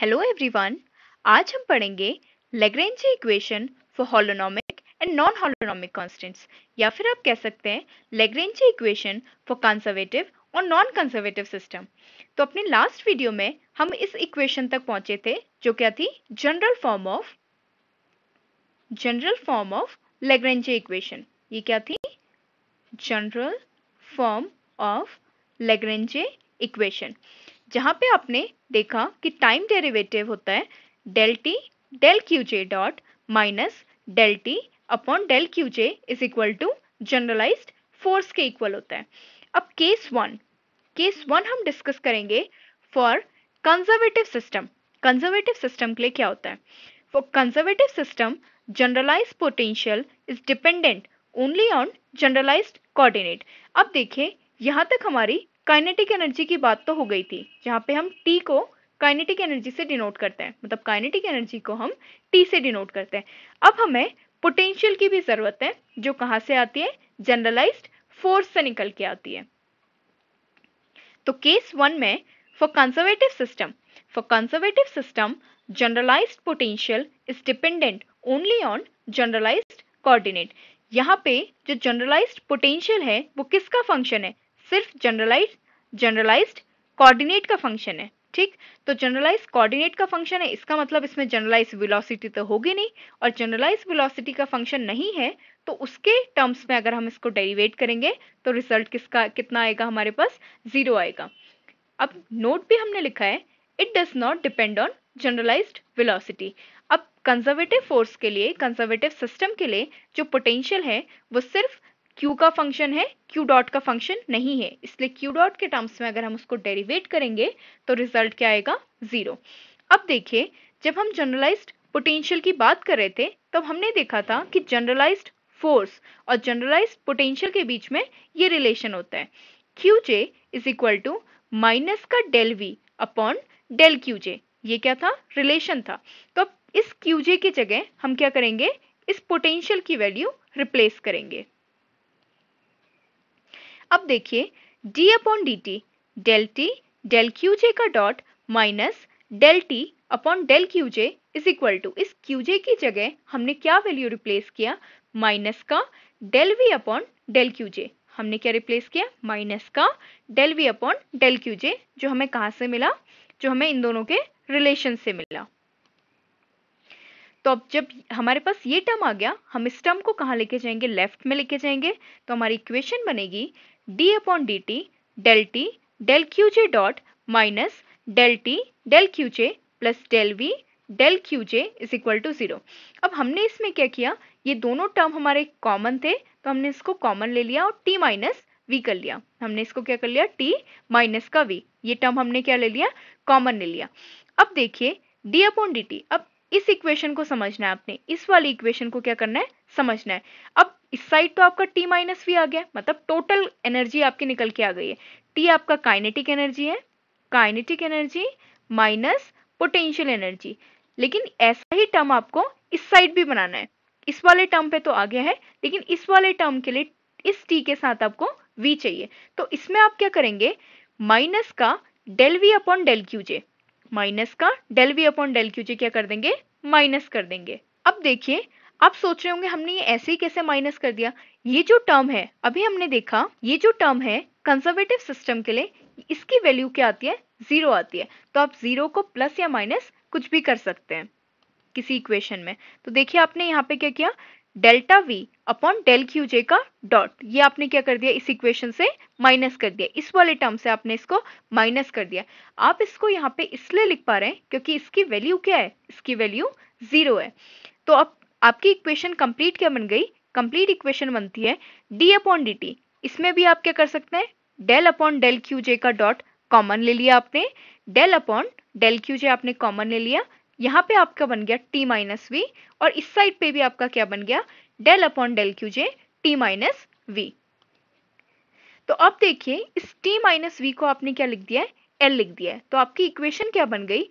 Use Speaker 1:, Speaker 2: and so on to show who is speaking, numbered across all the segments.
Speaker 1: hello everyone आज हम पढ़ेंगे Lagrange equation for holonomic and non holonomic constants या फिर आप कह सकते हैं लेग्रेंजी इक्वेशन फॉर कंजर्वेटिव और नॉन कंजर्वेटिव सिस्टम तो अपने लास्ट वीडियो में हम इस इक्वेशन तक पहुंचे थे जो क्या थी general form of general form of Lagrange equation ये क्या थी general form of Lagrange equation जहाँ पे आपने देखा कि टाइम डेरिवेटिव होता है del T del q j dot minus del T upon del q j is equal to generalise force के इक्वल होता है अब केस वन केस वन हम डिस्कस करेंगे for conservative system conservative system के लिए क्या होता है for conservative system generalise potential is dependent only on generalise coordinate अब देखिए यहाँ तक हमारी काइनेटिक एनर्जी की बात तो हो गई थी जहाँ पे हम टी को काइनेटिक एनर्जी से डिनोट करते हैं मतलब काइनेटिक एनर्जी को हम टी से डिनोट करते हैं अब हमें पोटेंशियल की भी ज़रूरत है जो कहाँ से आती है जनरलाइज्ड फोर्स से निकल के आती है तो केस वन में for conservative system for conservative system generalise potential is dependent only on generalise coordinate यहाँ पे जो जनरलाइज्ड पोटेंशियल है वो किसका फंक्शन है सिर्फ जनरलाइज जनरलाइज कोऑर्डिनेट का फंक्शन है ठीक तो जनरलाइज कोऑर्डिनेट का फंक्शन है इसका मतलब इसमें जनरलाइज वेलोसिटी तो होगी नहीं और जनरलाइज वेलोसिटी का फंक्शन नहीं है तो उसके टर्म्स में अगर हम इसको डेरिवेट करेंगे तो रिजल्ट किसका कितना आएगा हमारे पास जीरो आएगा अब नोट भी हमने लिखा है it does not depend on generalise velocity अब कंजर्वेटिव फोर्स के लिए कंजर्वेटिव सिस्टम के लिए जो पोटेंशियल है वो सिर्फ क्यू का फंक्शन है क्यू डॉट का फंक्शन नहीं है इसलिए क्यू डॉट के टर्म्स में अगर हम उसको डेरिवेट करेंगे तो रिजल्ट क्या आएगा जीरो अब देखिए जब हम जनरलाइज्ड पोटेंशियल की बात कर रहे थे तब हमने देखा था कि जनरलाइज्ड फोर्स और जनरलाइज पोटेंशियल के बीच में ये रिलेशन होता है q j is equal to minus का del V upon del q j ये क्या था रिलेशन था तो अब इस क्यू जे की जगह हम क्या करेंगे इस पोटेंशियल की वैल्यू रिप्लेस करेंगे अब देखिए d upon d t del T del q j का dot minus del T upon del q j is equal to इस क्यू जे की जगह हमने क्या वैल्यू रिप्लेस किया माइनस का del V upon del q j हमने क्या रिप्लेस किया माइनस का del V upon del q j जो हमें कहाँ से मिला जो हमें इन दोनों के रिलेशन से मिला तो अब जब हमारे पास ये टर्म आ गया हम इस टर्म को कहाँ लेके जाएंगे लेफ्ट में लेके जाएंगे तो हमारी इक्वेशन बनेगी d upon dt del t del qj dot minus del t del qj plus del V del q j is equal to zero अब हमने इसमें क्या किया ये दोनों टर्म हमारे कॉमन थे तो हमने इसको कॉमन ले लिया और टी माइनस वी कर लिया हमने इसको क्या कर लिया टी माइनस का वी ये टर्म हमने क्या ले लिया कॉमन ले लिया अब देखिए डी अपॉन डी टी अब इस इक्वेशन को समझना है आपने इस वाली इक्वेशन को क्या करना है समझना है अब इस साइड तो आपका टी माइनस वी आ गया मतलब टोटल एनर्जी आपकी निकल के आ गई है टी आपका काइनेटिक एनर्जी है kinetic energy minus potential energy लेकिन ऐसा ही टर्म आपको इस साइड भी बनाना है इस वाले टर्म पे तो आ गया है लेकिन इस वाले टर्म के लिए इस टी के साथ आपको वी चाहिए तो इसमें आप क्या करेंगे माइनस का del V upon del q j minus का del V upon del q j क्या कर देंगे माइनस कर देंगे अब देखिए आप सोच रहे होंगे हमने ये ऐसे ही कैसे माइनस कर दिया ये जो टर्म है अभी हमने देखा ये जो टर्म है कंजर्वेटिव सिस्टम के लिए इसकी वैल्यू क्या आती है जीरो आती है तो आप जीरो को प्लस या माइनस कुछ भी कर सकते हैं किसी इक्वेशन में तो देखिए आपने यहाँ पे क्या किया delta V upon del q j का डॉट ये आपने क्या कर दिया इस इक्वेशन से माइनस कर दिया इस वाले टर्म से आपने इसको माइनस कर दिया आप इसको यहाँ पे इसलिए लिख पा रहे हैं क्योंकि इसकी वैल्यू क्या है इसकी वैल्यू जीरो है तो अब आपकी इक्वेशन कंप्लीट क्या बन गई कंप्लीट इक्वेशन बनती है डी अपॉन डी टी इसमें भी आप क्या कर सकते हैं del upon del q j का डॉट कॉमन ले लिया आपने del upon del q j आपने कॉमन ले लिया यहाँ पे आपका बन गया टी माइनस वी और इस साइड पे भी आपका क्या बन गया del upon del q j T minus V तो अब देखिए इस टी माइनस वी को आपने क्या लिख दिया है एल लिख दिया है तो आपकी इक्वेशन क्या बन गई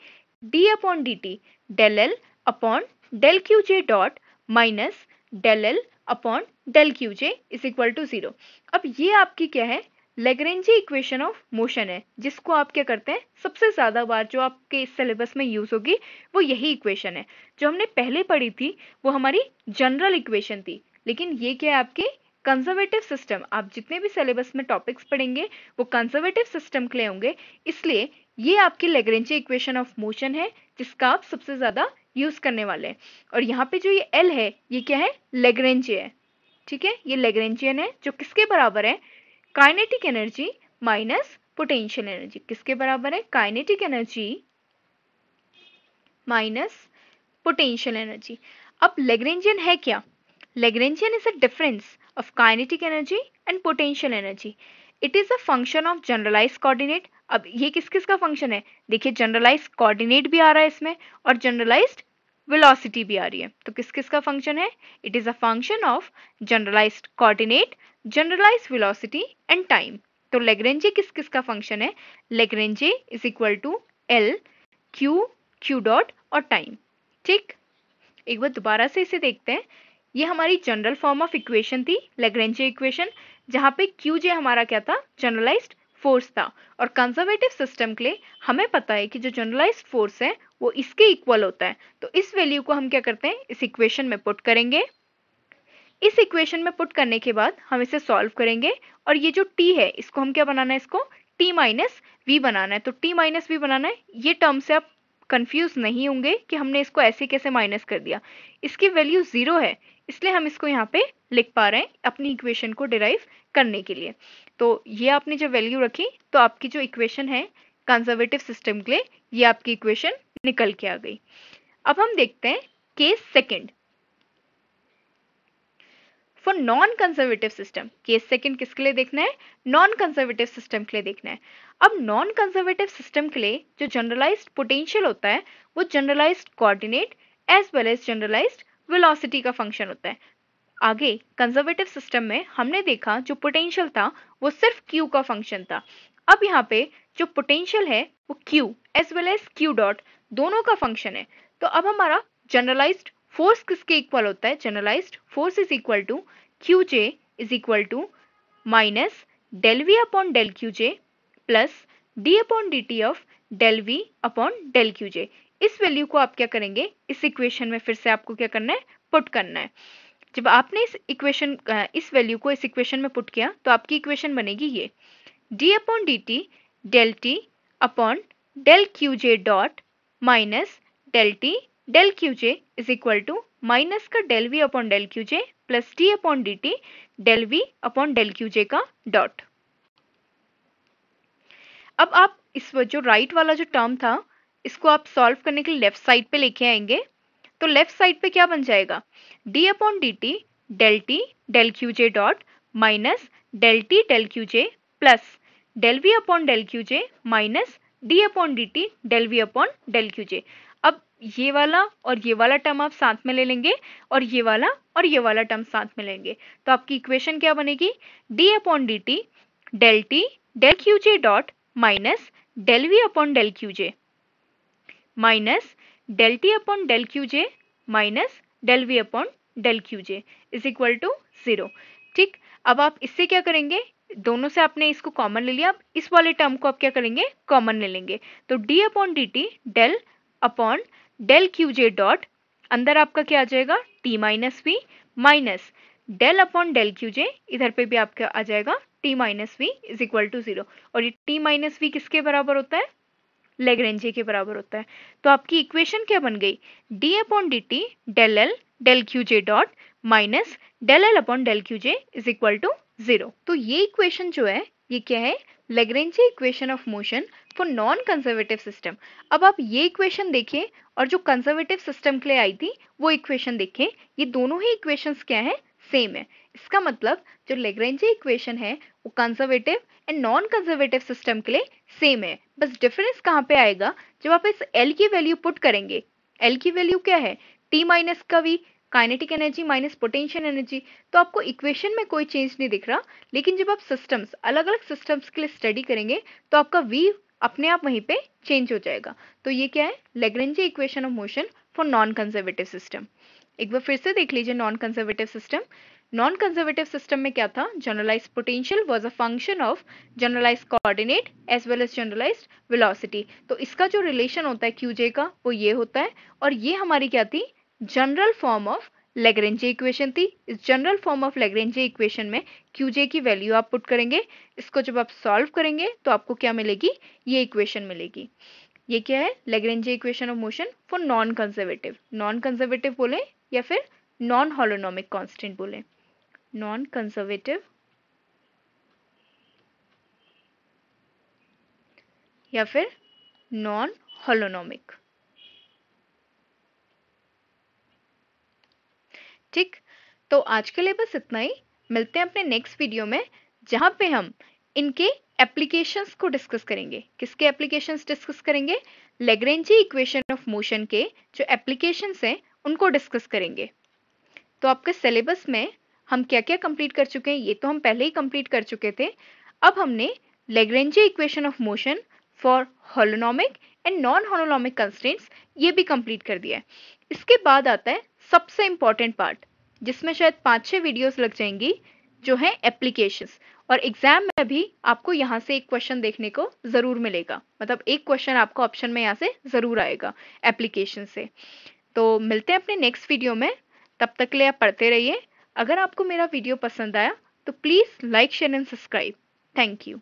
Speaker 1: d upon d t del L upon q j dot minus del L upon del q j is equal to zero अब ये आपकी क्या है लेगरेंजी इक्वेशन ऑफ मोशन है जिसको आप क्या करते हैं सबसे ज़्यादा बार जो आपके इस सिलेबस में यूज़ होगी वो यही इक्वेशन है जो हमने पहले पढ़ी थी वो हमारी जनरल इक्वेशन थी लेकिन ये क्या है आपके कंजर्वेटिव सिस्टम आप जितने भी सिलेबस में टॉपिक्स पढ़ेंगे वो कंजर्वेटिव सिस्टम के लिए होंगे इसलिए ये आपकी लेगरेंजी इक्वेशन ऑफ मोशन है जिसका आप सबसे ज़्यादा यूज़ करने वाले हैं और यहाँ पे जो ये एल है ये क्या है लेग्रेंजिय है ठीक है ये लेग्रेंजियन है जो किसके बराबर है kinetic energy minus potential energy किसके बराबर है kinetic energy minus potential energy अब लेग्रेंजियन है क्या Lagrangian is a difference of kinetic energy and potential energy it is a function of generalise coordinate अब ये किस किस का फंक्शन है देखिए जनरलाइज कोऑर्डिनेट भी आ रहा है इसमें और जनरलाइज्ड वेलोसिटी भी आ रही है तो किस तो किस का फंक्शन है it is a function of generalise coordinate generalise velocity and time तो लेग्रेंजे किस किस का फंक्शन है Lagrange is equal to L q q dot और टाइम ठीक एक बार दोबारा से इसे देखते हैं ये हमारी जनरल फॉर्म ऑफ इक्वेशन थी लेग्रेंजे इक्वेशन जहाँ पे क्यू जे हमारा क्या था जनरलाइज्ड फोर्स था और कंजर्वेटिव सिस्टम के लिए हमें पता है कि जो जनरलाइज्ड फोर्स है वो इसके इक्वल होता है तो इस वैल्यू को हम क्या करते हैं इस इक्वेशन में पुट करेंगे इस इक्वेशन में पुट करने के बाद हम इसे सॉल्व करेंगे और ये जो टी है इसको हम क्या बनाना है इसको टी माइनस वी बनाना है तो टी माइनस वी बनाना है ये टर्म से आप कंफ्यूज नहीं होंगे कि हमने इसको ऐसे कैसे माइनस कर दिया इसकी वैल्यू ज़ीरो है इसलिए हम इसको यहाँ पे लिख पा रहे हैं अपनी इक्वेशन को डिराइव करने के लिए तो ये आपने जब वैल्यू रखी तो आपकी जो इक्वेशन है कंजर्वेटिव सिस्टम के लिए ये आपकी इक्वेशन निकल के आ गई अब हम देखते हैं case second for non conservative system case second किसके लिए देखना है नॉन कंजर्वेटिव सिस्टम के लिए देखना है अब नॉन कंजर्वेटिव सिस्टम के लिए जो जनरलाइज्ड पोटेंशियल होता है वो generalised coordinate as well as generalised velocity का फंक्शन होता है आगे कंजर्वेटिव सिस्टम में हमने देखा जो पोटेंशियल था वो सिर्फ q का फंक्शन था अब यहाँ पे जो पोटेंशियल है वो q as well as q dot दोनों का फंक्शन है तो अब हमारा जनरलाइज फोर्स किसके इक्वल होता है generalise force is equal to q j is equal to minus del V upon del q j plus d upon d t of del V upon del q j इस value को आप क्या करेंगे इस equation में फिर से आपको क्या करना है पुट करना है जब आपने इस इक्वेशन इस वैल्यू को इस इक्वेशन में पुट किया तो आपकी इक्वेशन बनेगी ये d upon d t del T upon del q j dot minus del T del q j is equal to minus का del V upon del q j plus d upon d t del V upon del q j का dot अब आप इस जो right वाला जो term था इसको आप सॉल्व करने के लिए लेफ्ट साइड पे लेके आएंगे तो लेफ्ट साइड पे क्या बन जाएगा d upon d t del T del q j dot minus del T del q j plus del V upon del q j minus d upon d t del V upon del q j अब ये वाला और ये वाला term आप साथ में ले लेंगे और ये वाला और ये वाला टर्म साथ में लेंगे तो आपकी इक्वेशन क्या बनेगी d upon d t del T del q j dot minus del V upon del q j minus del T upon del q j minus del V upon del q j is equal to zero ठीक अब आप इससे क्या करेंगे दोनों से आपने इसको कॉमन ले लिया इस वाले टर्म को आप क्या करेंगे कॉमन ले लेंगे तो d upon d t del upon del q j dot अंदर आपका क्या आ जाएगा T minus V minus del upon del q j इधर पे भी आपका आ जाएगा T minus V is equal to zero और ये टी माइनस वी किसके बराबर होता है लेग्रेंजे के बराबर होता है तो आपकी इक्वेशन क्या बन गई d upon d t del L del q j dot minus del L upon del q j is equal to zero तो ये इक्वेशन जो है ये क्या है Lagrange equation of motion for non conservative system अब आप ये इक्वेशन देखें और जो कंजर्वेटिव सिस्टम के लिए आई थी वो इक्वेशन देखें ये दोनों ही इक्वेशंस क्या है सेम है इसका मतलब जो लेग्रेंजी इक्वेशन है वो conservative and non conservative system के लिए सेम है बस डिफरेंस कहाँ पे आएगा जब आप इस एल की वैल्यू पुट करेंगे एल की वैल्यू क्या है टी माइनस का भी kinetic energy minus potential energy तो आपको इक्वेशन में कोई चेंज नहीं दिख रहा लेकिन जब आप सिस्टम्स अलग अलग सिस्टम्स के लिए स्टडी करेंगे तो आपका वी अपने आप वहीं पे चेंज हो जाएगा तो ये क्या है Lagrange equation of motion for non conservative system एक बार फिर से देख लीजिए non conservative system non conservative system में क्या था generalise potential was a function of generalise coordinate as well as generalise velocity तो इसका जो रिलेशन होता है क्यूजे का वो ये होता है और ये हमारी क्या थी general form of Lagrange equation थी इस general form of Lagrange equation में क्यूजे की वैल्यू आप पुट करेंगे इसको जब आप सॉल्व करेंगे तो आपको क्या मिलेगी ये इक्वेशन मिलेगी ये क्या है Lagrange equation of motion for non conservative non conservative बोले या फिर नॉन हॉलोनॉमिक कॉन्स्टेंट बोले नॉन कंजर्वेटिव या फिर नॉन होलोनॉमिक ठीक तो आज के लिए बस इतना ही मिलते हैं अपने नेक्स्ट वीडियो में जहाँ पे हम इनके एप्लीकेशंस को डिस्कस करेंगे किसके एप्लीकेशंस डिस्कस करेंगे लेग्रेंजी इक्वेशन ऑफ मोशन के जो एप्लीकेशंस हैं उनको डिस्कस करेंगे तो आपके सिलेबस में हम क्या क्या कंप्लीट कर चुके हैं ये तो हम पहले ही कंप्लीट कर चुके थे अब हमने Lagrange equation of motion for holonomic and non holonomic constants ये भी कंप्लीट कर दिया है इसके बाद आता है सबसे इंपॉर्टेंट पार्ट जिसमें शायद पाँच छः वीडियोस लग जाएंगी जो है एप्लीकेशंस और एग्जाम में भी आपको यहाँ से एक क्वेश्चन देखने को ज़रूर मिलेगा मतलब एक क्वेश्चन आपको ऑप्शन में यहाँ से ज़रूर आएगा एप्लीकेशन से तो मिलते हैं अपने नेक्स्ट वीडियो में तब तक ले आप पढ़ते रहिए अगर आपको मेरा वीडियो पसंद आया तो please like share and subscribe thank you